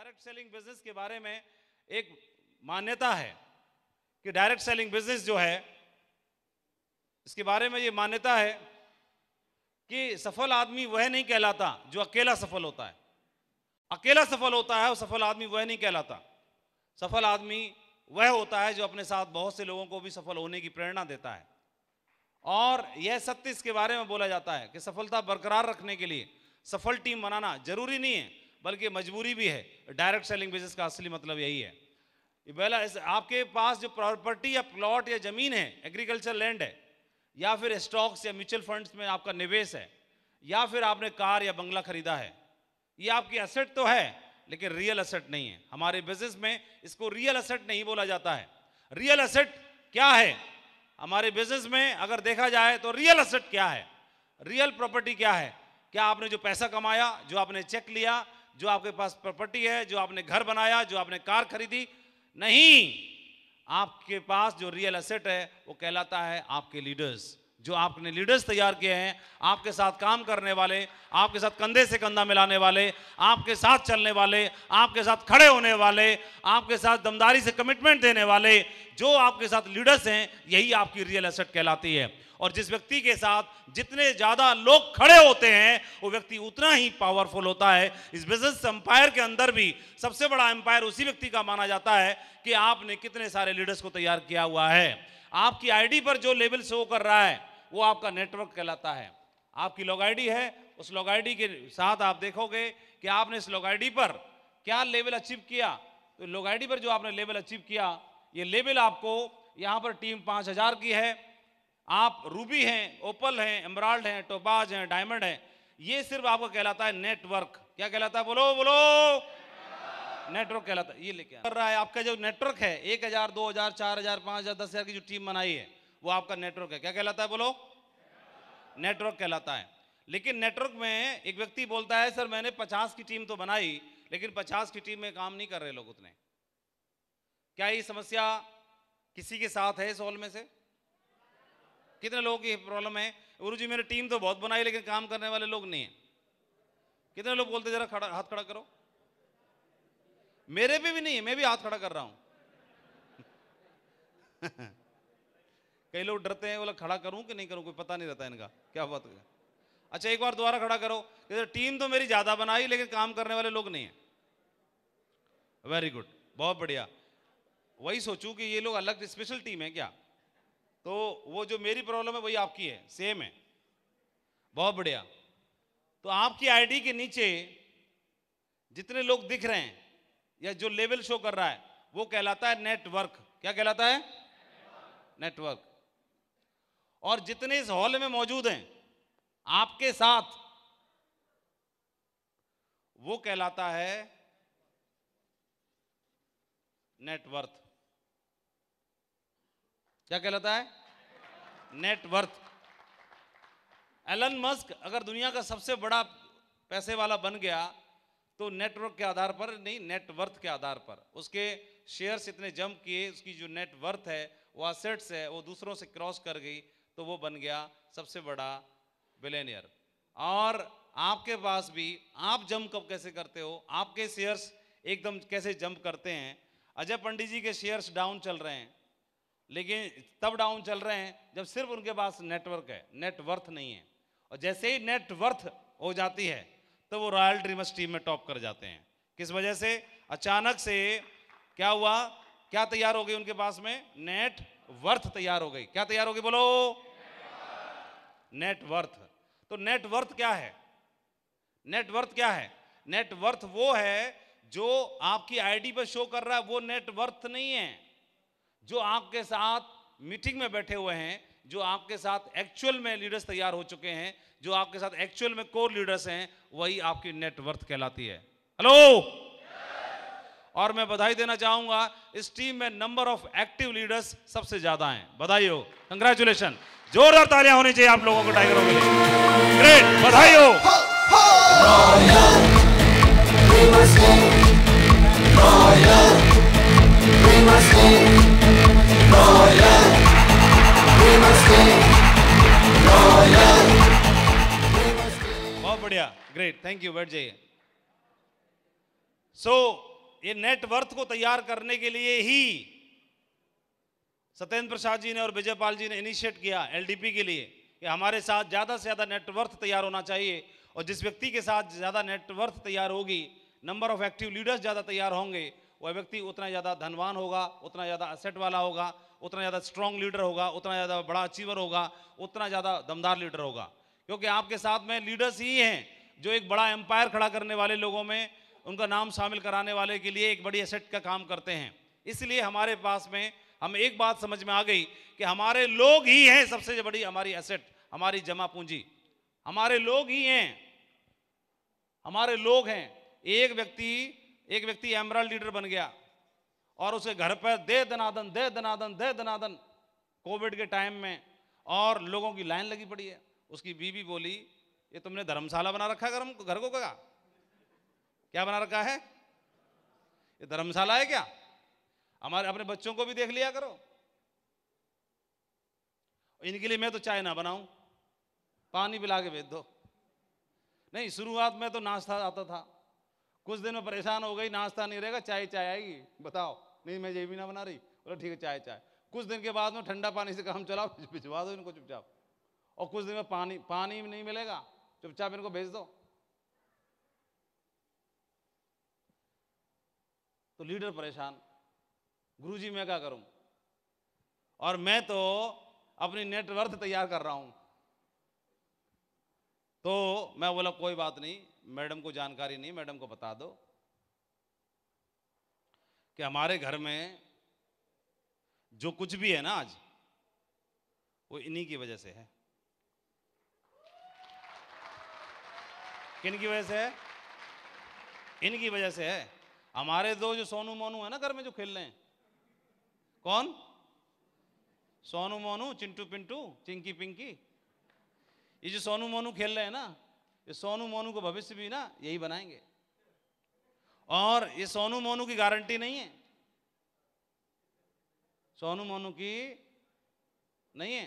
Direct selling business के बारे में एक मान्यता है कि डायरेक्ट सेलिंग बिजनेस जो है इसके बारे में ये मान्यता है कि सफल आदमी वह नहीं कहलाता जो अकेला सफल होता है अकेला सफल होता है और सफल आदमी वह नहीं कहलाता सफल आदमी वह होता है जो अपने साथ बहुत से लोगों को भी सफल होने की प्रेरणा देता है और यह सत्य इसके बारे में बोला जाता है कि सफलता बरकरार रखने के लिए सफल टीम बनाना जरूरी नहीं है बल्कि मजबूरी भी है डायरेक्ट सेलिंग बिजनेस का असली मतलब यही है पहला आपके पास जो प्रॉपर्टी या प्लॉट या ज़मीन है एग्रीकल्चर लैंड है या फिर स्टॉक्स या म्यूचुअल फंड्स में आपका निवेश है या फिर आपने कार या बंगला खरीदा है ये आपकी असेट तो है लेकिन रियल असेट नहीं है हमारे बिजनेस में इसको रियल असेट नहीं बोला जाता है रियल असेट क्या है हमारे बिजनेस में अगर देखा जाए तो रियल असेट क्या है रियल प्रॉपर्टी क्या है क्या आपने जो पैसा कमाया जो आपने चेक लिया जो आपके पास प्रॉपर्टी है जो आपने घर बनाया जो आपने कार खरीदी नहीं आपके पास जो रियल एसेट है वो कहलाता है आपके लीडर्स जो आपने लीडर्स तैयार किए हैं आपके साथ काम करने वाले आपके साथ कंधे से कंधा मिलाने वाले आपके साथ चलने वाले आपके साथ खड़े होने वाले आपके साथ दमदारी से कमिटमेंट देने वाले जो आपके साथ लीडर्स हैं यही आपकी रियल एसेट कहलाती है और जिस व्यक्ति के साथ जितने ज़्यादा लोग खड़े होते हैं वो व्यक्ति उतना ही पावरफुल होता है इस बिजनेस एम्पायर के अंदर भी सबसे बड़ा एम्पायर उसी व्यक्ति का माना जाता है कि आपने कितने सारे लीडर्स को तैयार किया हुआ है आपकी आईडी पर जो लेवल शो कर रहा है वो आपका नेटवर्क कहलाता है आपकी लॉग आईडी है उस लॉग आईडी के साथ आप देखोगे कि आपने इस लॉग आईडी पर क्या लेवल अचीव किया तो लॉग आईडी पर जो आपने लेवल अचीव किया ये लेवल आपको यहाँ पर टीम पाँच हज़ार की है आप रूबी हैं ओपल हैं एमराल्ड हैं टोबाज हैं डायमंड हैं ये सिर्फ आपको कहलाता है नेटवर्क क्या कहलाता है बोलो बोलो नेटवर्क कहलाता है ये लेके कर रहा है आपका जो नेटवर्क है एक हजार दो हजार चार हजार पांच हजार दस हजार की जो टीम बनाई है वो आपका नेटवर्क है क्या कहलाता है बोलो नेटवर्क कहलाता है लेकिन नेटवर्क में एक व्यक्ति बोलता है सर मैंने पचास की टीम तो बनाई लेकिन पचास की टीम में काम नहीं कर रहे लोग उतने क्या ये समस्या किसी के साथ है इस हॉल में से कितने लोगों की प्रॉब्लम है गुरु जी मैंने टीम तो बहुत बनाई लेकिन काम करने वाले लोग नहीं है कितने लोग बोलते जरा खड़ा हाथ खड़ा करो मेरे पे भी नहीं है मैं भी हाथ खड़ा कर रहा हूं कई लोग डरते हैं बोला खड़ा करूं कि नहीं करूं कोई पता नहीं रहता इनका क्या बात है अच्छा एक बार दोबारा खड़ा करो टीम तो मेरी ज्यादा बनाई लेकिन काम करने वाले लोग नहीं है वेरी गुड बहुत बढ़िया वही सोचूं कि ये लोग अलग स्पेशल टीम है क्या तो वो जो मेरी प्रॉब्लम है वही आपकी है सेम है बहुत बढ़िया तो आपकी आईडी के नीचे जितने लोग दिख रहे हैं या जो लेवल शो कर रहा है वो कहलाता है नेटवर्क क्या कहलाता है नेटवर्क और जितने इस हॉल में मौजूद हैं आपके साथ वो कहलाता है नेटवर्थ क्या कहलाता है नेटवर्थ एलन मस्क अगर दुनिया का सबसे बड़ा पैसे वाला बन गया तो नेटवर्क के आधार पर नहीं नेटवर्थ के आधार पर उसके शेयर्स इतने जम किए उसकी जो नेटवर्थ है वो असेट्स है वो दूसरों से क्रॉस कर गई तो वो बन गया सबसे बड़ा बिलेनियर और आपके पास भी आप जंप कब कैसे करते हो आपके शेयर्स एकदम कैसे जंप करते हैं अजय पंडित जी के शेयर्स डाउन चल रहे हैं लेकिन तब डाउन चल रहे हैं जब सिर्फ उनके पास नेटवर्क है नेटवर्थ नहीं है और जैसे ही नेटवर्थ हो जाती है तो वो रॉयल ड्रीमर्स टीम में टॉप कर जाते हैं किस वजह से अचानक से क्या हुआ क्या तैयार हो गई उनके पास में नेट वर्थ तैयार हो गई क्या तैयार हो गई बोलो नेटवर्थ तो नेटवर्थ क्या है नेटवर्थ क्या है नेटवर्थ वो है जो आपकी आईडी पर शो कर रहा है वो नेटवर्थ नहीं है जो आपके साथ मीटिंग में बैठे हुए हैं जो आपके साथ एक्चुअल में लीडर्स तैयार हो चुके हैं जो आपके साथ एक्चुअल में कोर लीडर्स हैं वही आपकी नेटवर्थ कहलाती है हेलो और मैं बधाई देना चाहूंगा इस टीम में नंबर ऑफ एक्टिव लीडर्स सबसे ज्यादा हैं बधाई हो कंग्रेचुलेशन जोरदार तालियां होनी चाहिए आप लोगों को टाइगरों के लिए ग्रेट बधाई हो, Royal, we must बहुत बढ़िया ग्रेट थैंक यू बैठ जाइए सो ये नेटवर्थ को तैयार करने के लिए ही सत्येंद्र प्रसाद जी ने और विजय पाल जी ने इनिशिएट किया एलडीपी के लिए कि हमारे साथ ज़्यादा से ज़्यादा नेटवर्थ तैयार होना चाहिए और जिस व्यक्ति के साथ ज़्यादा नेटवर्थ तैयार होगी नंबर ऑफ एक्टिव लीडर्स ज़्यादा तैयार होंगे वह व्यक्ति उतना ज़्यादा धनवान होगा उतना ज़्यादा असेट वाला होगा उतना ज़्यादा स्ट्रॉन्ग लीडर होगा उतना ज़्यादा बड़ा अचीवर होगा उतना ज़्यादा दमदार लीडर होगा क्योंकि आपके साथ में लीडर्स ही हैं जो एक बड़ा एम्पायर खड़ा करने वाले लोगों में उनका नाम शामिल कराने वाले के लिए एक बड़ी असेट का काम करते हैं इसलिए हमारे पास में हम एक बात समझ में आ गई कि हमारे लोग ही हैं सबसे बड़ी हमारी असेट हमारी जमा पूंजी हमारे लोग ही हैं हमारे लोग हैं एक व्यक्ति एक व्यक्ति एमरल लीडर बन गया और उसे घर पर दे दनादन दे दनादन दे दनादन कोविड के टाइम में और लोगों की लाइन लगी पड़ी है उसकी बीवी बोली ये तुमने धर्मशाला बना रखा है घर को कहा क्या बना रखा है ये धर्मशाला है क्या हमारे अपने बच्चों को भी देख लिया करो इनके लिए मैं तो चाय ना बनाऊं पानी पिला के भेज दो नहीं शुरुआत में तो नाश्ता आता था कुछ दिन में परेशान हो गई नाश्ता नहीं रहेगा चाय चाय आएगी बताओ नहीं मैं ये भी ना बना रही बोला ठीक है चाय चाय कुछ दिन के बाद में ठंडा पानी से काम चलाओ भिजवा दो इनको चुपचाप और कुछ दिन में पानी पानी नहीं मिलेगा चुपचाप इनको भेज दो तो लीडर परेशान गुरुजी मैं क्या करूं और मैं तो अपनी नेटवर्थ तैयार कर रहा हूं तो मैं बोला कोई बात नहीं मैडम को जानकारी नहीं मैडम को बता दो कि हमारे घर में जो कुछ भी है ना आज वो इन्हीं की वजह से है किन की वजह से है इनकी वजह से है हमारे दो जो सोनू मोनू है ना घर में जो खेल रहे हैं कौन सोनू मोनू चिंटू पिंटू चिंकी पिंकी ये जो सोनू मोनू खेल रहे हैं ना ये सोनू मोनू को भविष्य भी ना यही बनाएंगे और ये सोनू मोनू की गारंटी नहीं है सोनू मोनू की नहीं है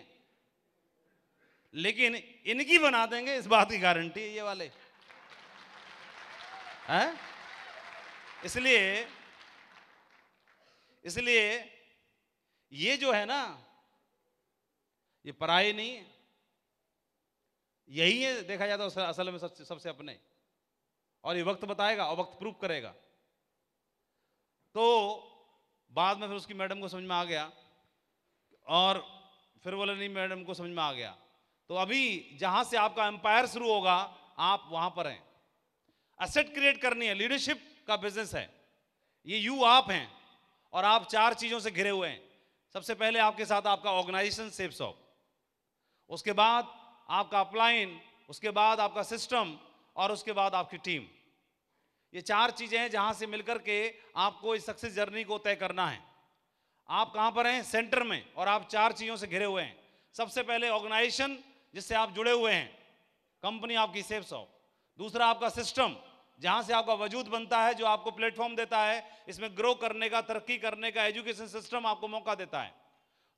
लेकिन इनकी बना देंगे इस बात की गारंटी है ये वाले हैं इसलिए इसलिए ये जो है ना ये पराई नहीं है यही है देखा जाता तो है असल में सबसे सबसे अपने और ये वक्त बताएगा और वक्त प्रूफ करेगा तो बाद में फिर उसकी मैडम को समझ में आ गया और फिर बोले नहीं मैडम को समझ में आ गया तो अभी जहां से आपका एम्पायर शुरू होगा आप वहां पर हैं असेट क्रिएट करनी है लीडरशिप का बिजनेस है ये यू आप हैं और आप चार चीजों से घिरे हुए हैं सबसे पहले आपके साथ आपका ऑर्गेनाइजेशन सेफ सॉप उसके बाद आपका अपलाइन उसके बाद आपका सिस्टम और उसके बाद आपकी टीम ये चार चीज़ें हैं जहां से मिलकर के आपको इस सक्सेस जर्नी को तय करना है आप कहां पर हैं सेंटर में और आप चार चीज़ों से घिरे हुए हैं सबसे पहले ऑर्गेनाइजेशन जिससे आप जुड़े हुए हैं कंपनी आपकी सेफ सॉफ दूसरा आपका सिस्टम जहां से आपका वजूद बनता है जो आपको प्लेटफॉर्म देता है इसमें ग्रो करने का तरक्की करने का एजुकेशन सिस्टम आपको मौका देता है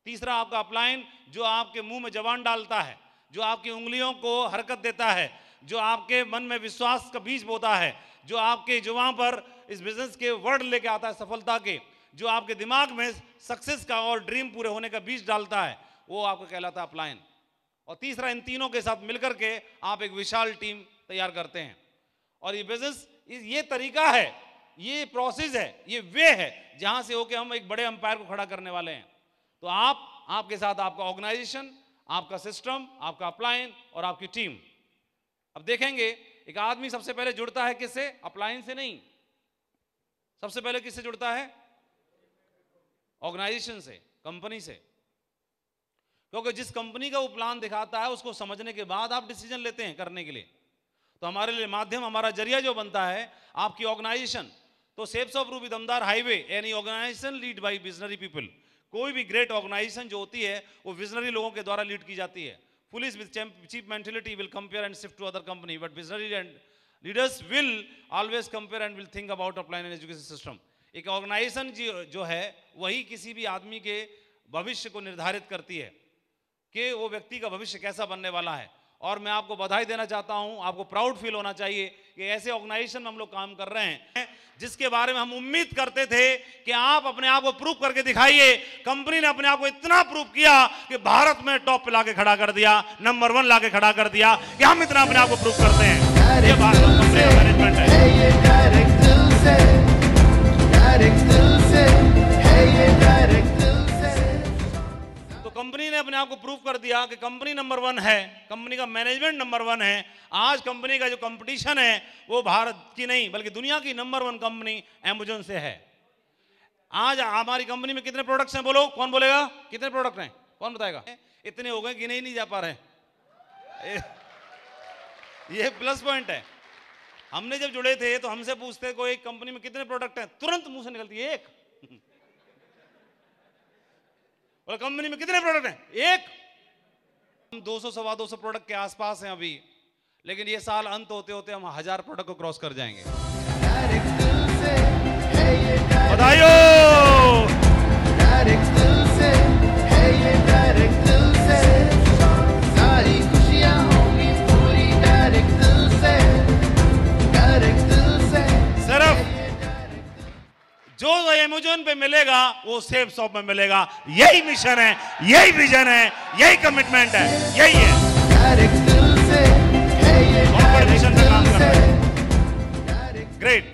तीसरा आपका अपलाइन जो आपके मुंह में जवान डालता है जो आपकी उंगलियों को हरकत देता है जो आपके मन में विश्वास का बीज बोता है जो आपके जुबान पर इस बिजनेस के वर्ड लेके आता है सफलता के जो आपके दिमाग में सक्सेस का और ड्रीम पूरे होने का बीज डालता है वो आपको कहलाता है अपलायन और तीसरा इन तीनों के साथ मिलकर के आप एक विशाल टीम तैयार करते हैं और ये बिजनेस ये तरीका है ये प्रोसेस है ये वे है जहां से होके हम एक बड़े अंपायर को खड़ा करने वाले हैं तो आप आपके साथ आपका ऑर्गेनाइजेशन आपका सिस्टम आपका अप्लायन और आपकी टीम अब देखेंगे एक आदमी सबसे पहले जुड़ता है किससे अप्लायन से नहीं सबसे पहले किससे जुड़ता है ऑर्गेनाइजेशन से कंपनी से क्योंकि जिस कंपनी का वो प्लान दिखाता है उसको समझने के बाद आप डिसीजन लेते हैं करने के लिए तो हमारे लिए माध्यम हमारा जरिया जो बनता है आपकी ऑर्गेनाइजेशन तो सेफ्स ऑफ रूबी दमदार highway any organisation lead by visionary people कोई भी ग्रेट ऑर्गेनाइजेशन जो होती है वो विजनरी लोगों के द्वारा लीड की जाती है police with cheap mentality will compare and shift to other company but visionary and leaders will always compare and will think about upline and education system एक ऑर्गेनाइजेशन जो है वही किसी भी आदमी के भविष्य को निर्धारित करती है कि वो व्यक्ति का भविष्य कैसा बनने वाला है और मैं आपको बधाई देना चाहता हूं आपको प्राउड फील होना चाहिए कि ऐसे ऑर्गेनाइजेशन में हम लोग काम कर रहे हैं जिसके बारे में हम उम्मीद करते थे कि आप अपने आप को प्रूफ करके दिखाइए कंपनी ने अपने आप को इतना प्रूफ किया कि भारत में टॉप पे लाके खड़ा कर दिया नंबर वन लाके खड़ा कर दिया कि हम इतना अपने आप को प्रूफ करते हैं ये भारत कंपनी मैनेजमेंट है कंपनी ने अपने आप को प्रूव कर दिया कि कंपनी नंबर वन है कंपनी का मैनेजमेंट नंबर वन है आज कंपनी का जो कंपटीशन है वो भारत की नहीं बल्कि दुनिया की नंबर वन कंपनी एमेजोन से है आज हमारी कंपनी में कितने प्रोडक्ट्स हैं बोलो कौन बोलेगा कितने प्रोडक्ट हैं कौन बताएगा इतने हो गए कि नहीं, जा पा रहे ये प्लस पॉइंट है हमने जब जुड़े थे तो हमसे पूछते कोई कंपनी में कितने प्रोडक्ट हैं तुरंत मुंह से निकलती है एक और कंपनी में कितने प्रोडक्ट हैं एक हम दो सौ सवा दो सौ प्रोडक्ट के आसपास हैं अभी लेकिन ये साल अंत होते होते हम हजार प्रोडक्ट को क्रॉस कर जाएंगे बधाई जो अमेजोन पे मिलेगा वो सेफ शॉप में मिलेगा यही मिशन है यही विजन है यही कमिटमेंट है यही है ग्रेट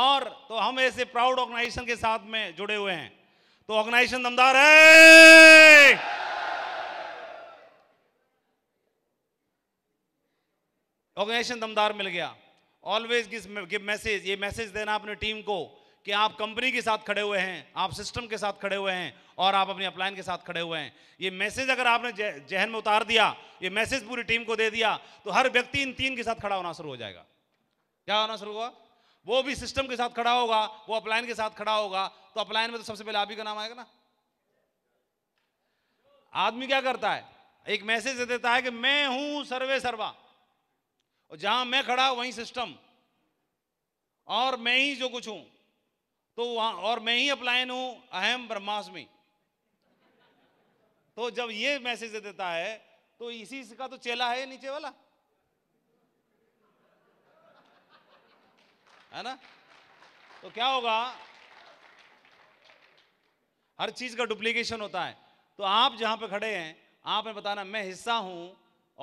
और तो हम ऐसे प्राउड ऑर्गेनाइजेशन के साथ में जुड़े हुए हैं तो ऑर्गेनाइजेशन दमदार है ऑर्गेनाइजेशन दमदार मिल गया ऑलवेज गिव मैसेज ये मैसेज देना अपने टीम को कि आप कंपनी के साथ खड़े हुए हैं आप सिस्टम के साथ खड़े हुए हैं और आप अपनी अपलायन के साथ खड़े हुए हैं ये मैसेज अगर आपने जहन में उतार दिया ये मैसेज पूरी टीम को दे दिया तो हर व्यक्ति इन तीन के साथ खड़ा होना शुरू हो जाएगा क्या होना शुरू हुआ वो भी सिस्टम के साथ खड़ा होगा वो अपलायन के साथ खड़ा होगा तो अपलायन में तो सबसे पहले आप ही का नाम आएगा ना आदमी क्या करता है एक मैसेज दे देता है कि मैं हूं सर्वे सर्वा और जहां मैं खड़ा वहीं सिस्टम और मैं ही जो कुछ हूं तो वहां और मैं ही अपलायन हूं अहम ब्रह्मास्मि तो जब ये मैसेज देता है तो इसी का तो चेला है नीचे वाला है ना तो क्या होगा हर चीज का डुप्लीकेशन होता है तो आप जहां पे खड़े हैं आप में बताना मैं हिस्सा हूं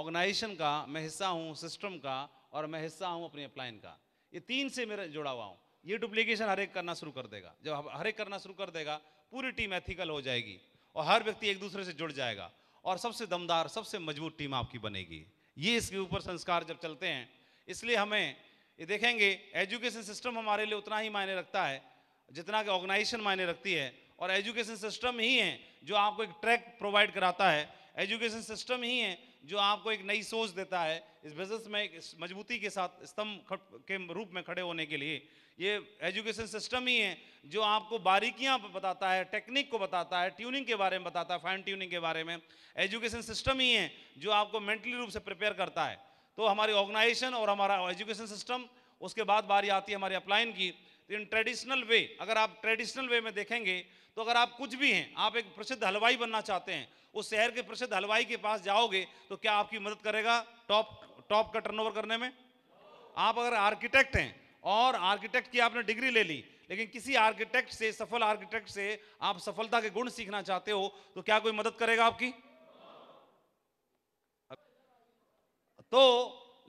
ऑर्गेनाइजेशन का मैं हिस्सा हूं सिस्टम का और मैं हिस्सा हूं अपनी अपलायन का ये तीन से मेरा जुड़ा हुआ हूं ये डुप्लीकेशन हर एक करना शुरू कर देगा जब हर एक करना शुरू कर देगा पूरी टीम एथिकल हो जाएगी और हर व्यक्ति एक दूसरे से जुड़ जाएगा और सबसे दमदार सबसे मजबूत टीम आपकी बनेगी ये इसके ऊपर संस्कार जब चलते हैं इसलिए हमें ये देखेंगे एजुकेशन सिस्टम हमारे लिए उतना ही मायने रखता है जितना कि ऑर्गेनाइजेशन मायने रखती है और एजुकेशन सिस्टम ही है जो आपको एक ट्रैक प्रोवाइड कराता है एजुकेशन सिस्टम ही है जो आपको एक नई सोच देता है इस बिजनेस में एक मजबूती के साथ स्तंभ के रूप में खड़े होने के लिए ये एजुकेशन सिस्टम ही है जो आपको बारीकियां बताता है टेक्निक को बताता है ट्यूनिंग के बारे में बताता है फाइन ट्यूनिंग के बारे में एजुकेशन सिस्टम ही है जो आपको मेंटली रूप से प्रिपेयर करता है तो हमारी ऑर्गेनाइजेशन और हमारा एजुकेशन सिस्टम उसके बाद बारी आती है हमारी अपलाइन की तो इन ट्रेडिशनल वे अगर आप ट्रेडिशनल वे में देखेंगे तो अगर आप कुछ भी हैं आप एक प्रसिद्ध हलवाई बनना चाहते हैं उस शहर के प्रसिद्ध हलवाई के पास जाओगे तो क्या आपकी मदद करेगा टॉप टॉप का टर्नओवर करने में आप अगर आर्किटेक्ट हैं और आर्किटेक्ट की आपने डिग्री ले ली लेकिन किसी आर्किटेक्ट से सफल आर्किटेक्ट से आप सफलता के गुण सीखना चाहते हो तो क्या कोई मदद करेगा आपकी तो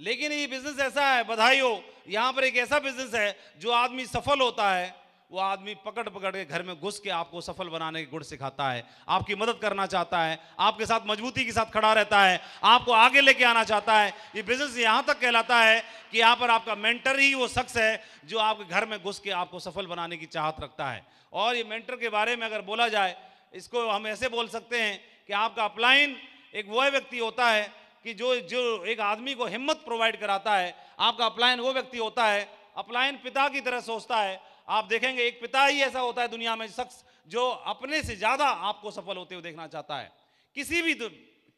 लेकिन ये बिजनेस ऐसा है बधाई हो यहां पर एक ऐसा बिजनेस है जो आदमी सफल होता है वो आदमी पकड़ पकड़ के घर में घुस के आपको सफल बनाने के गुण सिखाता है आपकी मदद करना चाहता है आपके साथ मजबूती के साथ खड़ा रहता है आपको आगे लेके आना चाहता है ये बिजनेस यहां तक कहलाता है कि यहाँ पर आपका मेंटर ही वो शख्स है जो आपके घर में घुस के आपको सफल बनाने की चाहत रखता है और ये मेंटर के बारे में अगर बोला जाए इसको हम ऐसे बोल सकते हैं कि आपका अपलाइन एक वह व्यक्ति होता है कि जो जो एक आदमी को हिम्मत प्रोवाइड कराता है आपका अपलायन वो व्यक्ति होता है अपलायन पिता की तरह सोचता है आप देखेंगे एक पिता ही ऐसा होता है दुनिया में शख्स जो अपने से ज़्यादा आपको सफल होते हुए देखना चाहता है किसी भी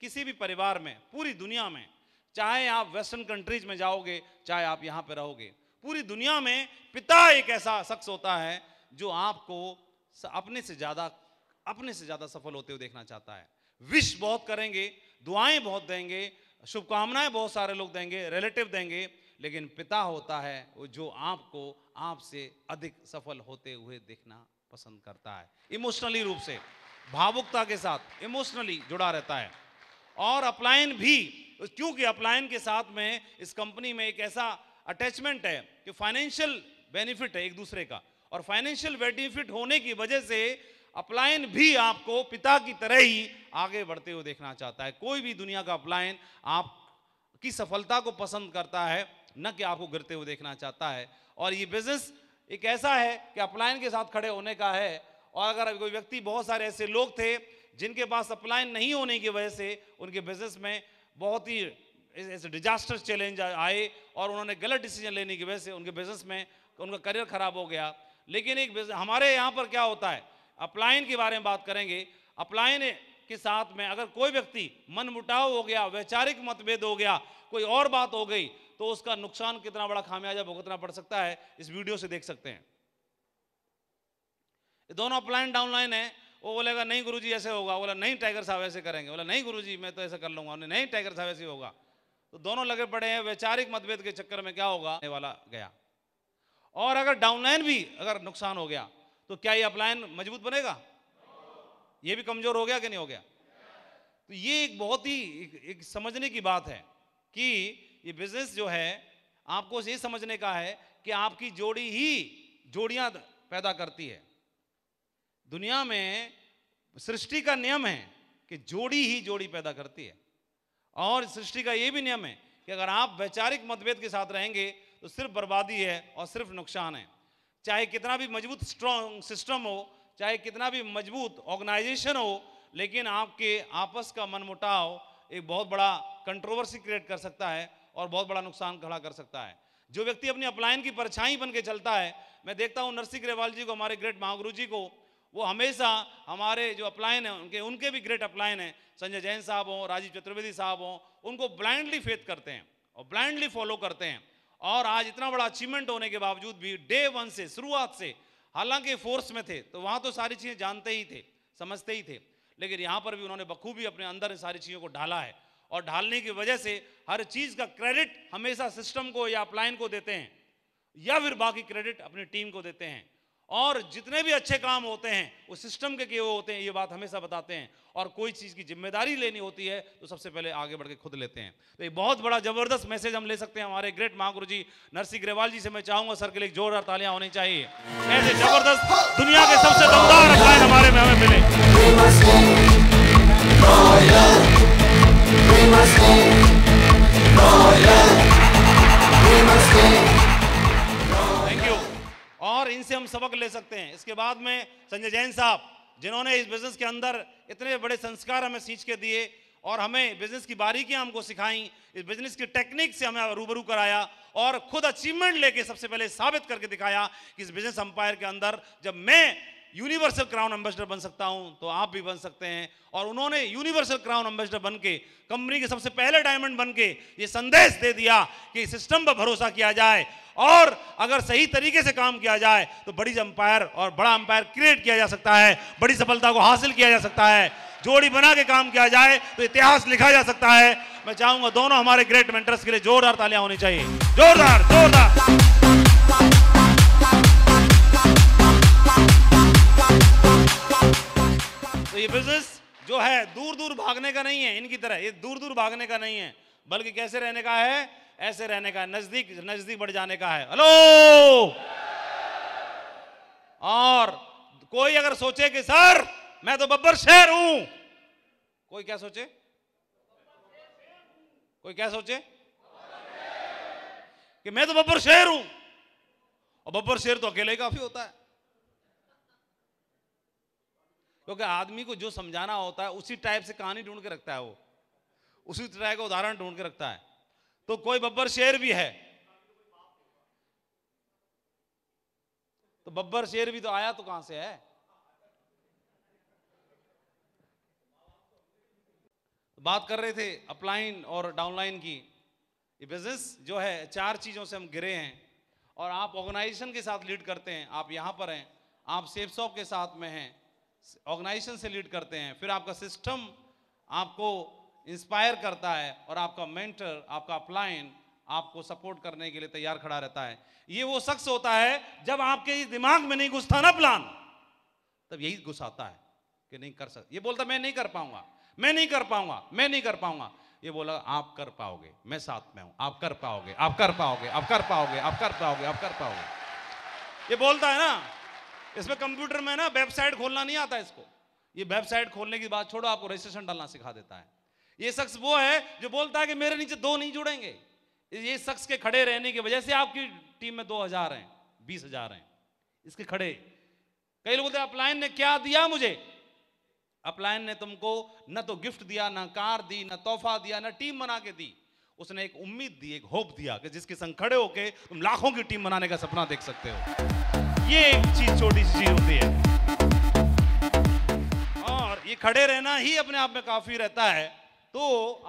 किसी भी परिवार में पूरी दुनिया में चाहे आप वेस्टर्न कंट्रीज में जाओगे चाहे आप यहाँ पर रहोगे पूरी दुनिया में पिता एक ऐसा शख्स होता है जो आपको अपने से ज़्यादा अपने से ज़्यादा सफल होते हुए देखना चाहता है विश बहुत करेंगे दुआएं बहुत देंगे शुभकामनाएं बहुत सारे लोग देंगे रिलेटिव देंगे लेकिन पिता होता है वो जो आपको आपसे अधिक सफल होते हुए देखना पसंद करता है इमोशनली रूप से भावुकता के साथ इमोशनली जुड़ा रहता है और अपलायन भी क्योंकि अपलायन के साथ में इस कंपनी में एक ऐसा अटैचमेंट है कि फाइनेंशियल बेनिफिट है एक दूसरे का और फाइनेंशियल बेनिफिट होने की वजह से अपलायन भी आपको पिता की तरह ही आगे बढ़ते हुए देखना चाहता है कोई भी दुनिया का अपलायन आप की सफलता को पसंद करता है न कि आपको गिरते हुए देखना चाहता है और ये बिजनेस एक ऐसा है कि अपलायन के साथ खड़े होने का है और अगर कोई व्यक्ति बहुत सारे ऐसे लोग थे जिनके पास अपलायन नहीं होने की वजह से उनके बिजनेस में बहुत ही ऐसे डिजास्टर चैलेंज आए और उन्होंने गलत डिसीजन लेने की वजह से उनके बिजनेस में उनका करियर खराब हो गया लेकिन एक हमारे यहाँ पर क्या होता है अपलायन के बारे में बात करेंगे अपलायन के साथ में अगर कोई व्यक्ति मन मुटाव हो गया वैचारिक मतभेद हो गया कोई और बात हो गई तो उसका नुकसान कितना बड़ा खामियाजा भुगतना पड़ सकता है इस वीडियो से देख सकते हैं ये दोनों अपलाइन डाउनलाइन है वो बोलेगा नहीं गुरुजी ऐसे होगा बोला नहीं टाइगर साहब ऐसे करेंगे बोला नहीं गुरुजी मैं तो ऐसा कर लूंगा उन्हें नहीं टाइगर साहब ऐसे होगा तो दोनों लगे पड़े हैं वैचारिक मतभेद के चक्कर में क्या होगा वाला गया और अगर डाउनलाइन भी अगर नुकसान हो गया तो क्या ये अपलाइन मजबूत बनेगा ये भी कमजोर हो गया कि नहीं हो गया तो ये एक बहुत ही एक, एक समझने की बात है कि ये बिजनेस जो है आपको ये समझने का है कि आपकी जोड़ी ही जोड़ियां पैदा करती है दुनिया में सृष्टि का नियम है कि जोड़ी ही जोड़ी पैदा करती है और सृष्टि का ये भी नियम है कि अगर आप वैचारिक मतभेद के साथ रहेंगे तो सिर्फ बर्बादी है और सिर्फ नुकसान है चाहे कितना भी मजबूत स्ट्रॉन्ग सिस्टम हो चाहे कितना भी मजबूत ऑर्गेनाइजेशन हो लेकिन आपके आपस का मनमुटाव एक बहुत बड़ा कंट्रोवर्सी क्रिएट कर सकता है और बहुत बड़ा नुकसान खड़ा कर सकता है जो व्यक्ति अपनी अपलायन की परछाई बन के चलता है मैं देखता हूँ नरसिंह ग्रेवाल जी को हमारे ग्रेट महागुरु जी को वो हमेशा हमारे जो अपलायन है उनके उनके भी ग्रेट अपलायन हैं संजय जैन साहब हों राजीव चतुर्वेदी साहब हों उनको ब्लाइंडली फेथ करते हैं और ब्लाइंडली फॉलो करते हैं और आज इतना बड़ा अचीवमेंट होने के बावजूद भी डे वन से शुरुआत से हालांकि फोर्स में थे तो वहाँ तो सारी चीज़ें जानते ही थे समझते ही थे लेकिन यहाँ पर भी उन्होंने बखूबी अपने अंदर सारी चीज़ों को ढाला है और ढालने की वजह से हर चीज का क्रेडिट हमेशा सिस्टम को या अपलाइन को देते हैं या फिर बाकी क्रेडिट अपनी टीम को देते हैं और जितने भी अच्छे काम होते हैं वो सिस्टम के किए होते हैं ये बात हमेशा बताते हैं और कोई चीज़ की जिम्मेदारी लेनी होती है तो सबसे पहले आगे बढ़ के खुद लेते हैं तो ये बहुत बड़ा जबरदस्त मैसेज हम ले सकते हैं हमारे ग्रेट महागुरु जी नरसिंह ग्रेवाल जी से मैं चाहूंगा सर के लिए जोरदार तालियां होनी चाहिए ऐसे जबरदस्त दुनिया के सबसे दमदार अफलाइन हमारे में हमें मिले सबक ले सकते हैं इसके बाद में संजय जैन साहब जिन्होंने इस बिजनेस के अंदर इतने बड़े संस्कार हमें सींच के दिए और हमें बिजनेस की बारीकियां हमको सिखाई इस बिजनेस की टेक्निक से हमें रूबरू कराया और खुद अचीवमेंट लेके सबसे पहले साबित करके दिखाया कि इस बिजनेस अंपायर के अंदर जब मैं यूनिवर्सल क्राउन एम्बेसडर बन सकता हूं तो आप भी बन सकते हैं और उन्होंने यूनिवर्सल क्राउन एम्बेसडर बन के कंपनी के सबसे पहले डायमंड बन के ये संदेश दे दिया कि सिस्टम पर भरोसा किया जाए और अगर सही तरीके से काम किया जाए तो बड़ी अंपायर और बड़ा अंपायर क्रिएट किया जा सकता है बड़ी सफलता को हासिल किया जा सकता है जोड़ी बना के काम किया जाए तो इतिहास लिखा जा सकता है मैं चाहूंगा दोनों हमारे ग्रेट मेंटर्स के लिए जोरदार तालियां होनी चाहिए जोरदार जोरदार तो ये बिजनेस जो है दूर दूर भागने का नहीं है इनकी तरह ये दूर दूर भागने का नहीं है बल्कि कैसे रहने का है ऐसे रहने का नजदीक नजदीक बढ़ जाने का है हेलो और कोई अगर सोचे कि सर मैं तो बब्बर शहर हूं कोई क्या सोचे कोई क्या सोचे कि मैं तो बब्बर शेर हूं और बब्बर शेर तो अकेले काफी होता है क्योंकि आदमी को जो समझाना होता है उसी टाइप से कहानी ढूंढ के रखता है वो उसी तरह का उदाहरण ढूंढ के रखता है तो कोई बब्बर शेर भी है तो बब्बर शेर भी तो आया तो कहां से है बात कर रहे थे अपलाइन और डाउनलाइन की ये बिजनेस जो है चार चीज़ों से हम गिरे हैं और आप ऑर्गेनाइजेशन के साथ लीड करते हैं आप यहां पर हैं आप सेफ शॉप के साथ में हैं ऑर्गेनाइजेशन से लीड करते हैं फिर आपका सिस्टम आपको इंस्पायर करता है और आपका मेंटर आपका अपलाइन आपको सपोर्ट करने के लिए तैयार खड़ा रहता है ये वो शख्स होता है जब आपके दिमाग में नहीं घुसता ना प्लान तब यही घुसाता है कि नहीं कर सकता ये बोलता मैं नहीं कर पाऊंगा मैं नहीं कर पाऊंगा मैं नहीं कर पाऊंगा ये बोला आप कर पाओगे मैं साथ में हूं आप कर पाओगे आप कर पाओगे आप कर पाओगे आप कर पाओगे आप कर पाओगे ये बोलता है ना इसमें कंप्यूटर में ना वेबसाइट खोलना नहीं आता इसको ये वेबसाइट खोलने की बात छोड़ो आपको रजिस्ट्रेशन डालना सिखा देता है ये शख्स वो है जो बोलता है कि मेरे नीचे दो नहीं जुड़ेंगे ये शख्स के खड़े रहने की वजह से आपकी टीम में दो हजार हैं बीस हजार हैं इसके खड़े कई लोग बोलते अपलायन ने क्या दिया मुझे अपलायन ने तुमको न तो गिफ्ट दिया ना कार दी ना तोहफा दिया ना टीम बना के दी उसने एक उम्मीद दी एक होप दिया कि जिसके संग खड़े होके तुम लाखों की टीम बनाने का सपना देख सकते हो ये एक चीज छोटी सी चीज होती है और ये खड़े रहना ही अपने आप में काफी रहता है तो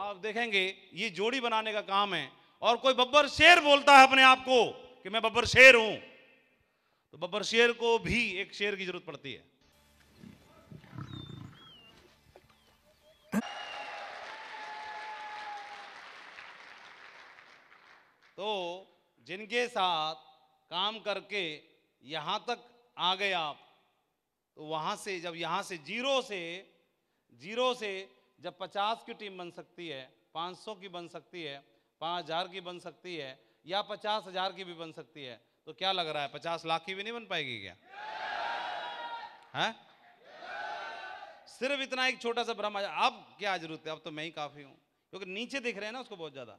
आप देखेंगे ये जोड़ी बनाने का काम है और कोई बब्बर शेर बोलता है अपने आप को कि मैं बब्बर शेर हूं तो बब्बर शेर को भी एक शेर की जरूरत पड़ती है तो जिनके साथ काम करके यहाँ तक आ गए आप तो वहां से जब यहाँ से जीरो से जीरो से जब पचास की टीम बन सकती है पांच सौ की बन सकती है पांच हज़ार की बन सकती है या पचास हज़ार की भी बन सकती है तो क्या लग रहा है पचास लाख की भी नहीं बन पाएगी क्या है हाँ? सिर्फ इतना एक छोटा सा भ्रम अब क्या जरूरत है अब तो मैं ही काफ़ी हूँ क्योंकि नीचे दिख रहे हैं ना उसको बहुत ज़्यादा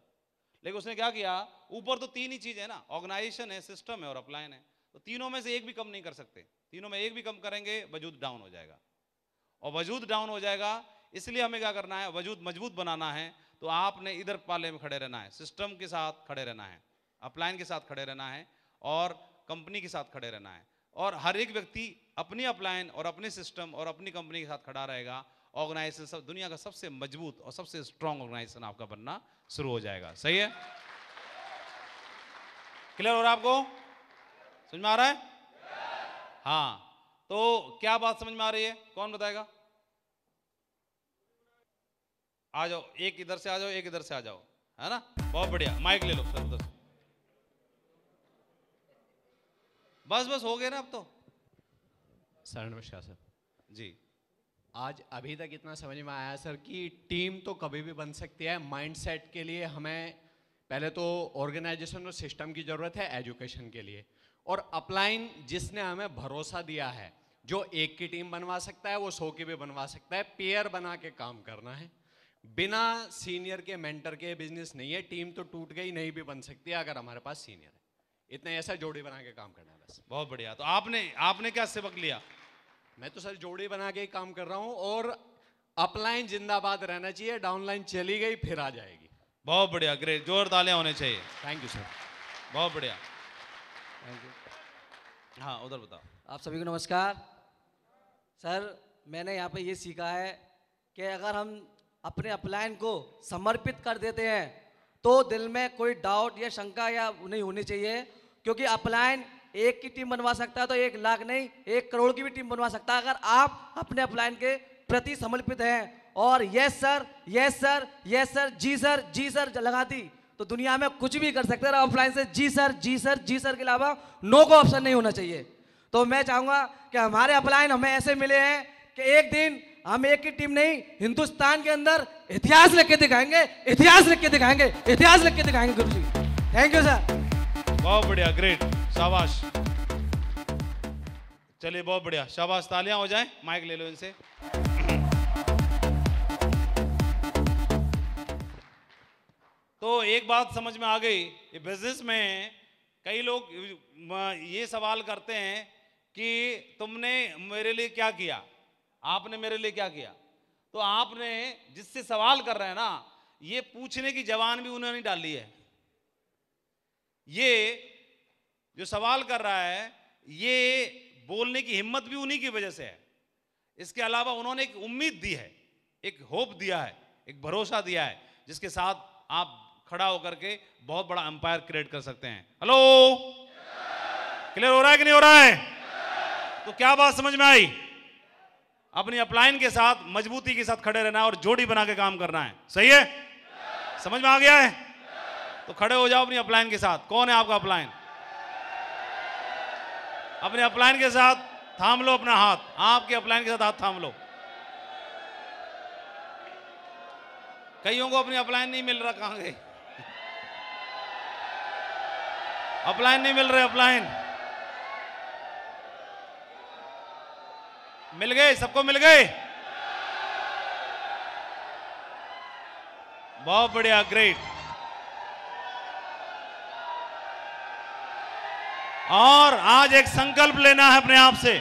लेकिन उसने क्या किया ऊपर तो तीन ही चीज़ है ना ऑर्गेनाइजेशन है सिस्टम है और अपलाइन है तो तीनों में से एक भी कम नहीं कर सकते तीनों में एक भी कम करेंगे वजूद डाउन हो जाएगा और वजूद डाउन हो जाएगा इसलिए हमें क्या करना है वजूद मजबूत बनाना है तो आपने इधर पाले में खड़े रहना है सिस्टम के साथ खड़े रहना है अपलाइन के साथ खड़े रहना है और कंपनी के साथ खड़े रहना है और हर एक व्यक्ति अपनी अपलाइन और अपने सिस्टम और अपनी कंपनी के साथ खड़ा रहेगा ऑर्गेनाइजेशन सब दुनिया का सबसे मजबूत और सबसे स्ट्रांग ऑर्गेनाइजेशन आपका बनना शुरू हो जाएगा सही है क्लियर हो रहा है आपको समझ में आ रहा है हाँ तो क्या बात समझ में आ रही है कौन बताएगा आ जाओ एक इधर से आ जाओ एक इधर से आ जाओ है ना बहुत बढ़िया माइक ले लो सर उधर से बस बस हो गए ना अब तो सर नमस्कार सर जी आज अभी तक इतना समझ में आया सर कि टीम तो कभी भी बन सकती है माइंडसेट के लिए हमें पहले तो ऑर्गेनाइजेशन और सिस्टम की ज़रूरत है एजुकेशन के लिए और अपलाइन जिसने हमें भरोसा दिया है जो एक की टीम बनवा सकता है वो सौ की भी बनवा सकता है पेयर बना के काम करना है बिना सीनियर के मेंटर के बिजनेस नहीं है टीम तो टूट गई नहीं भी बन सकती है अगर हमारे पास सीनियर है इतना ऐसा जोड़ी बना के काम करना है बस बहुत बढ़िया तो आपने आपने क्या सबक लिया मैं तो सर जोड़ी बना के ही काम कर रहा हूँ और अपलाइन जिंदाबाद रहना चाहिए डाउनलाइन चली गई फिर आ जाएगी बहुत बढ़िया ग्रेट जोर तालियां होने चाहिए थैंक यू सर बहुत बढ़िया थैंक यू हाँ उधर बताओ आप सभी को नमस्कार सर मैंने यहाँ पे ये सीखा है कि अगर हम अपने अपलायन को समर्पित कर देते हैं तो दिल में कोई डाउट या शंका या नहीं होनी चाहिए क्योंकि अपलायन एक की टीम बनवा सकता है तो एक लाख नहीं एक करोड़ की भी टीम बनवा सकता है अगर आप अपने अपलायन के प्रति समर्पित हैं और yes sir yes sir yes sir जी सर जी सर लगा दी तो दुनिया में कुछ भी कर सकते हैं ऑफलाइन से जी सर जी सर जी सर के अलावा नो को ऑप्शन नहीं होना चाहिए तो मैं चाहूंगा कि हमारे अपलाइन हमें ऐसे मिले हैं कि एक दिन हम एक ही टीम नहीं हिंदुस्तान के अंदर इतिहास लिख के दिखाएंगे इतिहास लिख के दिखाएंगे इतिहास लिख के दिखाएंगे गुरु जी थैंक यू सर बहुत बढ़िया ग्रेट शाबाश चलिए बहुत बढ़िया शाबाश तालियां हो जाए माइक ले लो इनसे तो एक बात समझ में आ गई बिजनेस में कई लोग ये सवाल करते हैं कि तुमने मेरे लिए क्या किया आपने मेरे लिए क्या किया तो आपने जिससे सवाल कर रहे हैं ना ये पूछने की जवान भी उन्होंने डाली है ये जो सवाल कर रहा है ये बोलने की हिम्मत भी उन्हीं की वजह से है इसके अलावा उन्होंने एक उम्मीद दी है एक होप दिया है एक भरोसा दिया है जिसके साथ आप खड़ा होकर के बहुत बड़ा अंपायर क्रिएट कर सकते हैं हेलो क्लियर हो रहा है कि नहीं हो रहा है तो क्या बात समझ में आई अपनी अपलाइन के साथ मजबूती के साथ खड़े रहना और जोड़ी बना के काम करना है सही है समझ में आ गया है तो खड़े हो जाओ अपनी अपलाइन के साथ कौन है आपका अपलाइन अपने अपलाइन के साथ थाम लो अपना हाथ आपके अपलाइन के साथ हाथ थाम लो कईयों को अपनी अपलाइन नहीं मिल रहा कहां गई अपलाइन नहीं मिल रहे अपलाइन मिल गए सबको मिल गए बहुत बढ़िया ग्रेट और आज एक संकल्प लेना है अपने आप से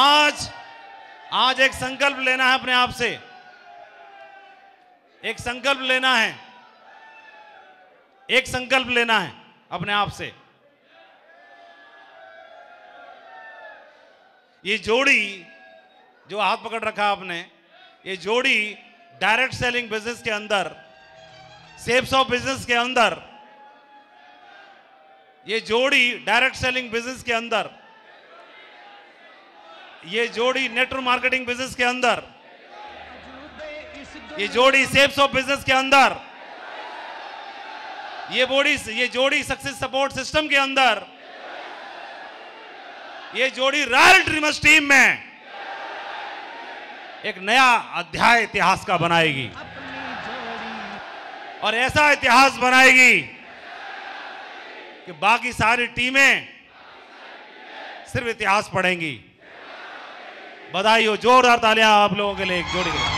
आज आज एक संकल्प लेना है अपने आप से एक संकल्प लेना है एक संकल्प लेना है अपने आप से ये जोड़ी जो हाथ पकड़ रखा आपने ये जोड़ी डायरेक्ट सेलिंग बिजनेस के अंदर सेप्स ऑफ बिजनेस के अंदर ये जोड़ी डायरेक्ट सेलिंग बिजनेस के अंदर ये जोड़ी नेटवर्क मार्केटिंग बिजनेस के अंदर ये जोड़ी सेप्स ऑफ बिजनेस के अंदर ये बॉडी ये जोड़ी सक्सेस सपोर्ट सिस्टम के अंदर ये जोड़ी रॉयल ड्रीमर्स टीम में एक नया अध्याय इतिहास का बनाएगी और ऐसा इतिहास बनाएगी कि बाकी सारी टीमें सिर्फ इतिहास पढ़ेंगी बधाई हो जोरदार तालियां आप लोगों के लिए एक जोड़ी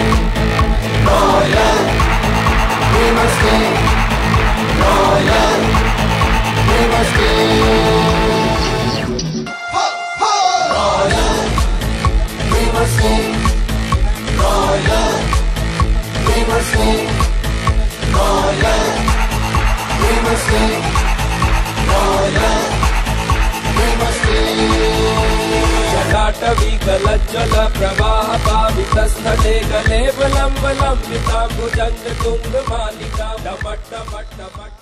must be We must sing, loyal. We must We must We must अष्टविकल ज्वल प्रवाह पावित गले बलम बलम भुजंग तुंग मालिका डमट डमट डमट